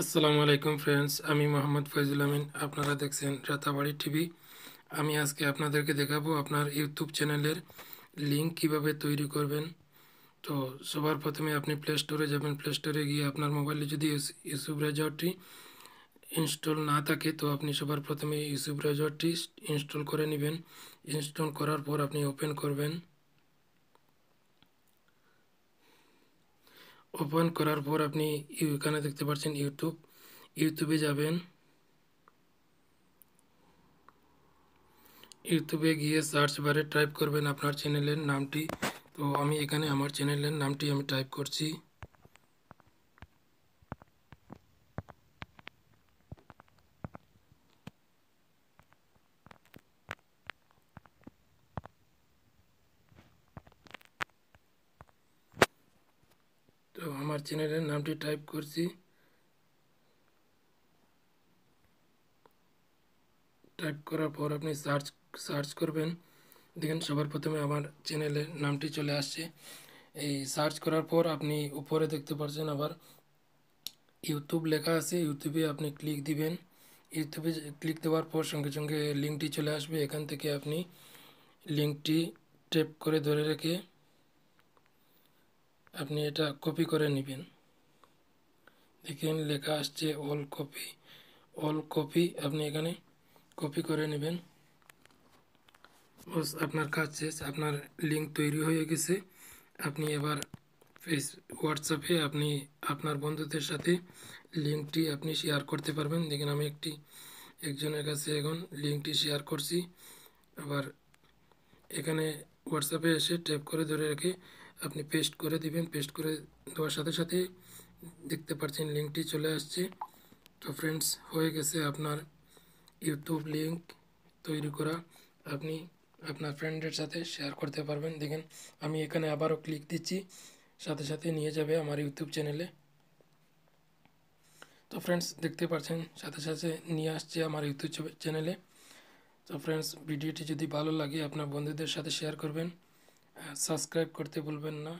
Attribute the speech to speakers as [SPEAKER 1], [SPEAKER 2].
[SPEAKER 1] আসসালামু আলাইকুম ফ্রেন্ডস আমি মোহাম্মদ ফয়জুল আমিন আপনারা দেখছেন রাতাবাড়ি টিভি আমি আজকে আপনাদেরকে দেখাবো আপনার ইউটিউব চ্যানেলের লিঙ্ক কিভাবে তৈরি করবেন তো সবার প্রথমে আপনি প্লে স্টোরে যাবেন প্লে স্টোরে গিয়ে আপনার মোবাইলে যদি ইউসুব ব্রাউজারটি ইনস্টল না থাকে তো আপনি সবার প্রথমে ইউসুব ব্রাউজারটি ইনস্টল করে নেবেন ইনস্টল করার পর আপনি ওপেন করবেন ওপেন করার পর আপনি এখানে দেখতে পাচ্ছেন ইউটিউব ইউটিউবে যাবেন ইউটিউবে গিয়ে সার্চ বারে টাইপ করবেন আপনার চ্যানেলের নামটি তো আমি এখানে আমার চ্যানেলের নামটি আমি টাইপ করছি আমার চ্যানেলের নামটি টাইপ করছি টাইপ করার পর আপনি সার্চ সার্চ করবেন দেখেন সবার প্রথমে আমার চ্যানেলের নামটি চলে আসছে এই সার্চ করার পর আপনি উপরে দেখতে পাচ্ছেন আবার ইউটিউব লেখা আছে ইউটিউবে আপনি ক্লিক দিবেন ইউটিউবে ক্লিক দেওয়ার পর সঙ্গে সঙ্গে লিঙ্কটি চলে আসবে এখান থেকে আপনি লিঙ্কটি টেপ করে ধরে রেখে আপনি এটা কপি করে নেবেন দেখেন লেখা আসছে অল কপি অল কপি আপনি এখানে কপি করে নেবেন বস আপনার কাজ শেষ আপনার লিঙ্ক তৈরি হয়ে গেছে আপনি এবার ফেস হোয়াটসঅ্যাপে আপনি আপনার বন্ধুদের সাথে লিঙ্কটি আপনি শেয়ার করতে পারবেন দেখেন আমি একটি একজনের কাছে এখন লিঙ্কটি শেয়ার করছি আবার এখানে হোয়াটসঅ্যাপে এসে ট্যাপ করে ধরে রেখে আপনি পেস্ট করে দিবেন পেস্ট করে দেওয়ার সাথে সাথে দেখতে পাচ্ছেন লিঙ্কটি চলে আসছে তো ফ্রেন্ডস হয়ে গেছে আপনার ইউটিউব লিঙ্ক তৈরি করা আপনি আপনার ফ্রেন্ডের সাথে শেয়ার করতে পারবেন দেখেন আমি এখানে আবারও ক্লিক দিচ্ছি সাথে সাথে নিয়ে যাবে আমার ইউটিউব চ্যানেলে তো ফ্রেন্ডস দেখতে পাচ্ছেন সাথে সাথে নিয়ে আসছে আমার ইউটিউব চ্যানেলে তো ফ্রেন্ডস ভিডিওটি যদি ভালো লাগে আপনার বন্ধুদের সাথে শেয়ার করবেন सबसक्राइब करते भूलें ना